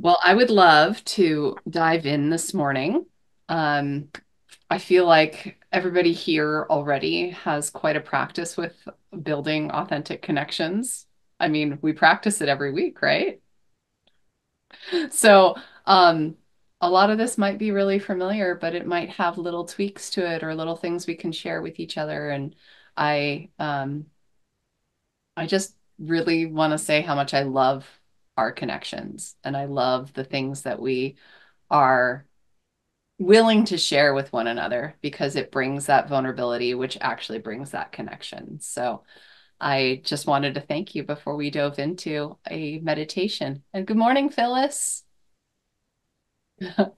Well, I would love to dive in this morning. Um, I feel like everybody here already has quite a practice with building authentic connections. I mean, we practice it every week, right? So, um, a lot of this might be really familiar, but it might have little tweaks to it or little things we can share with each other. And I, um, I just really want to say how much I love our connections. And I love the things that we are willing to share with one another because it brings that vulnerability, which actually brings that connection. So I just wanted to thank you before we dove into a meditation. And good morning, Phyllis. All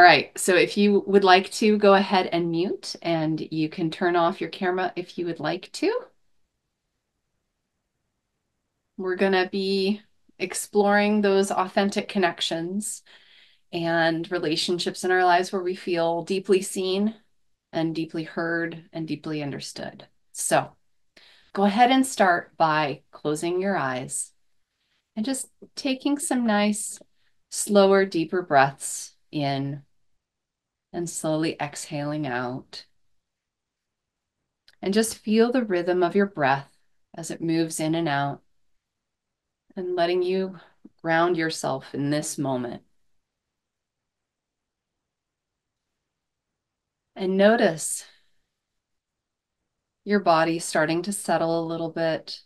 right, so if you would like to go ahead and mute and you can turn off your camera if you would like to. We're going to be exploring those authentic connections and relationships in our lives where we feel deeply seen and deeply heard and deeply understood. So go ahead and start by closing your eyes and just taking some nice, slower, deeper breaths in and slowly exhaling out. And just feel the rhythm of your breath as it moves in and out and letting you ground yourself in this moment. And notice your body starting to settle a little bit.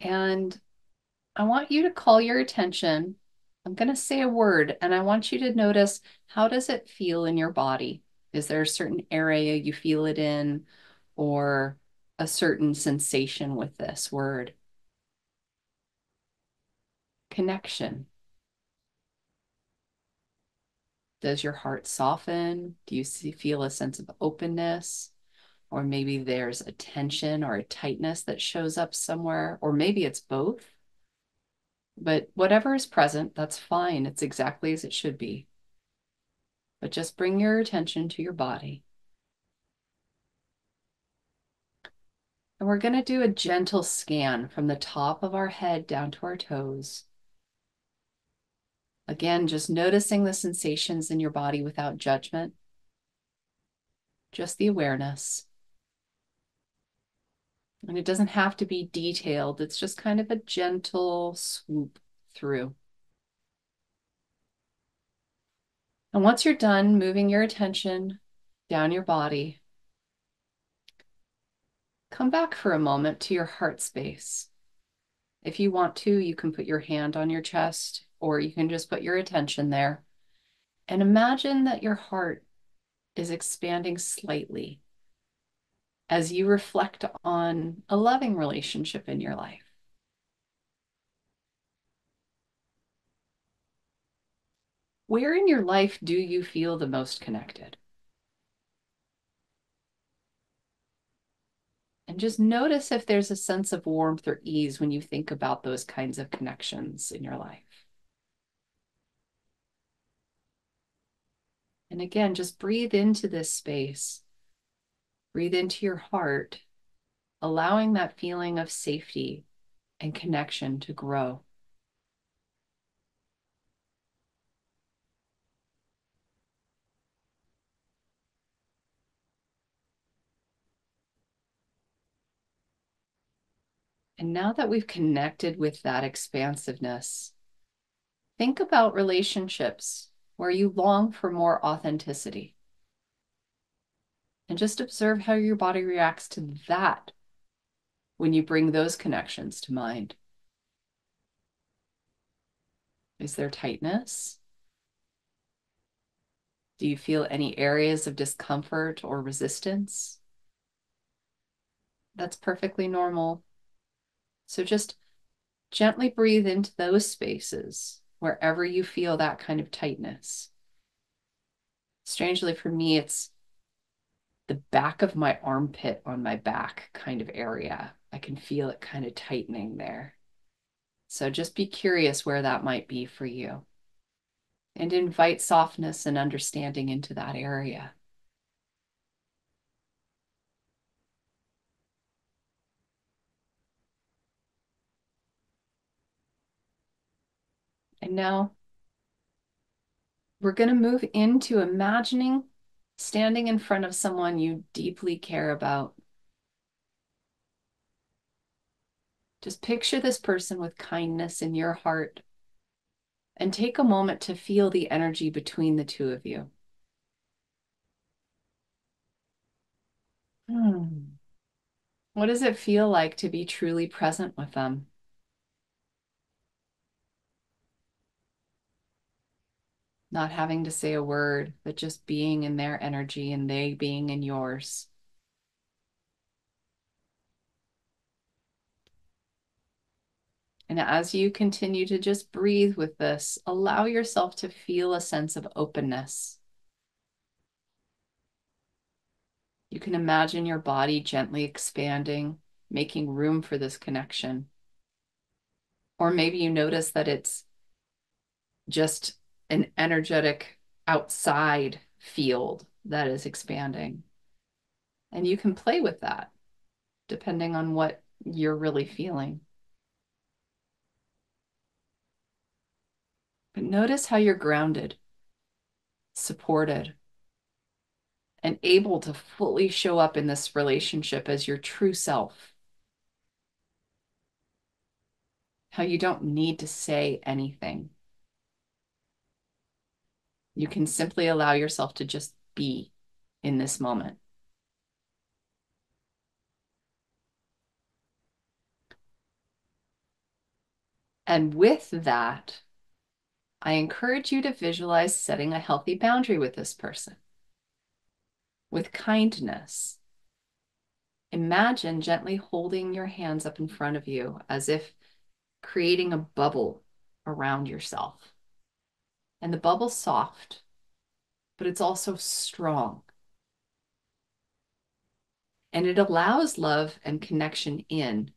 And I want you to call your attention. I'm going to say a word and I want you to notice how does it feel in your body? Is there a certain area you feel it in or a certain sensation with this word connection. Does your heart soften? Do you see, feel a sense of openness? Or maybe there's a tension or a tightness that shows up somewhere, or maybe it's both. But whatever is present, that's fine. It's exactly as it should be. But just bring your attention to your body. And we're going to do a gentle scan from the top of our head down to our toes. Again, just noticing the sensations in your body without judgment, just the awareness. And it doesn't have to be detailed, it's just kind of a gentle swoop through. And once you're done moving your attention down your body, come back for a moment to your heart space. If you want to, you can put your hand on your chest or you can just put your attention there and imagine that your heart is expanding slightly as you reflect on a loving relationship in your life. Where in your life do you feel the most connected? and just notice if there's a sense of warmth or ease when you think about those kinds of connections in your life. And again, just breathe into this space. Breathe into your heart, allowing that feeling of safety and connection to grow. And now that we've connected with that expansiveness, think about relationships where you long for more authenticity. And just observe how your body reacts to that when you bring those connections to mind. Is there tightness? Do you feel any areas of discomfort or resistance? That's perfectly normal. So just gently breathe into those spaces wherever you feel that kind of tightness. Strangely, for me, it's the back of my armpit on my back kind of area. I can feel it kind of tightening there. So just be curious where that might be for you and invite softness and understanding into that area. And now we're going to move into imagining standing in front of someone you deeply care about. Just picture this person with kindness in your heart and take a moment to feel the energy between the two of you. Hmm. What does it feel like to be truly present with them? not having to say a word, but just being in their energy and they being in yours. And as you continue to just breathe with this, allow yourself to feel a sense of openness. You can imagine your body gently expanding, making room for this connection. Or maybe you notice that it's just an energetic outside field that is expanding. And you can play with that depending on what you're really feeling. But notice how you're grounded, supported, and able to fully show up in this relationship as your true self. How you don't need to say anything you can simply allow yourself to just be in this moment. And with that, I encourage you to visualize setting a healthy boundary with this person with kindness. Imagine gently holding your hands up in front of you as if creating a bubble around yourself and the bubble's soft, but it's also strong. And it allows love and connection in,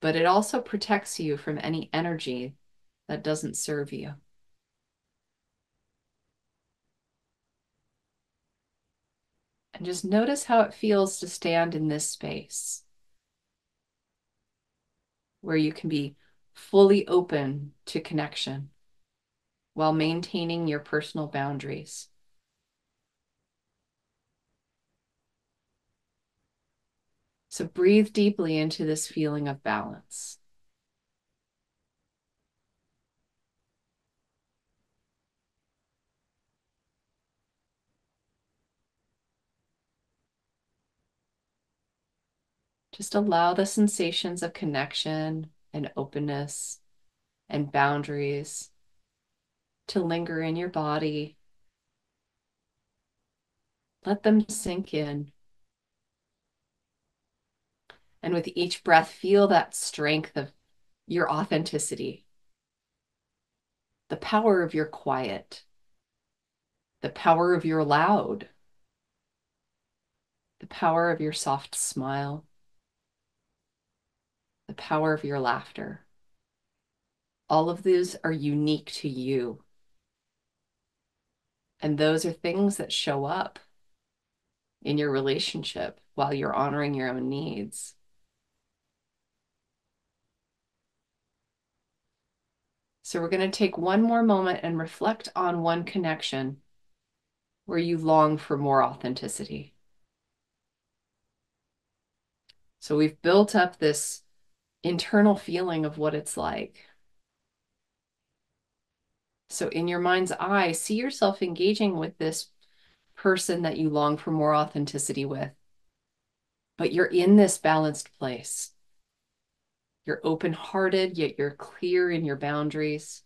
but it also protects you from any energy that doesn't serve you. And just notice how it feels to stand in this space where you can be fully open to connection while maintaining your personal boundaries. So breathe deeply into this feeling of balance. Just allow the sensations of connection and openness and boundaries to linger in your body. Let them sink in. And with each breath, feel that strength of your authenticity, the power of your quiet, the power of your loud, the power of your soft smile, the power of your laughter. All of these are unique to you. And those are things that show up in your relationship while you're honoring your own needs. So we're going to take one more moment and reflect on one connection where you long for more authenticity. So we've built up this internal feeling of what it's like. So, in your mind's eye, see yourself engaging with this person that you long for more authenticity with. But you're in this balanced place. You're open hearted, yet you're clear in your boundaries.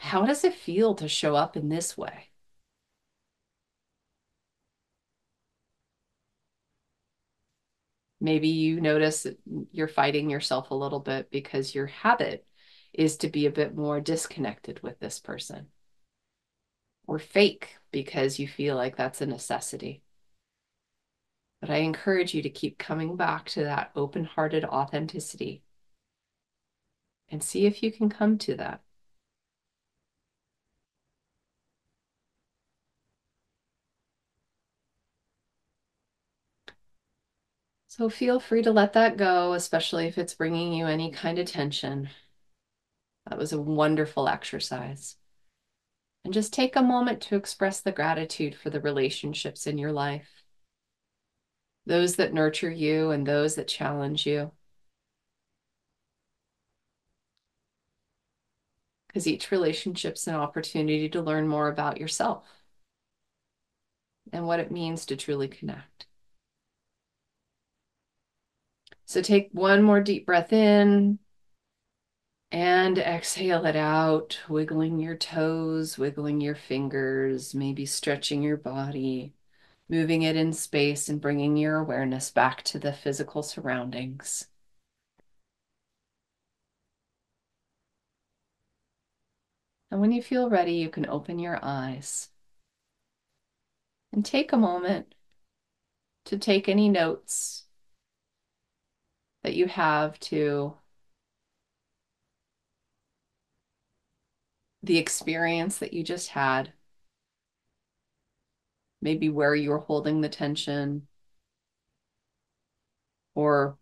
How does it feel to show up in this way? Maybe you notice that you're fighting yourself a little bit because your habit is to be a bit more disconnected with this person or fake because you feel like that's a necessity. But I encourage you to keep coming back to that open hearted authenticity and see if you can come to that. So feel free to let that go, especially if it's bringing you any kind of tension. That was a wonderful exercise. And just take a moment to express the gratitude for the relationships in your life those that nurture you and those that challenge you. Because each relationship's an opportunity to learn more about yourself and what it means to truly connect. So take one more deep breath in and exhale it out, wiggling your toes, wiggling your fingers, maybe stretching your body, moving it in space and bringing your awareness back to the physical surroundings. And when you feel ready, you can open your eyes and take a moment to take any notes that you have to the experience that you just had, maybe where you were holding the tension, or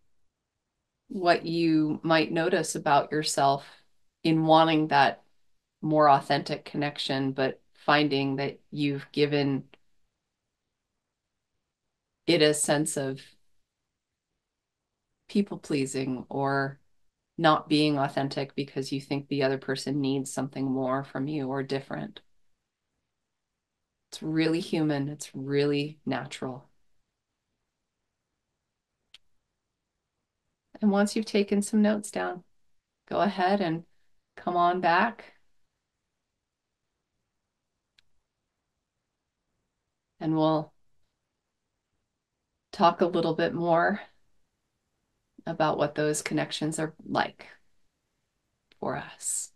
what you might notice about yourself in wanting that more authentic connection, but finding that you've given it a sense of people pleasing or not being authentic because you think the other person needs something more from you or different. It's really human, it's really natural. And once you've taken some notes down, go ahead and come on back. And we'll talk a little bit more about what those connections are like for us.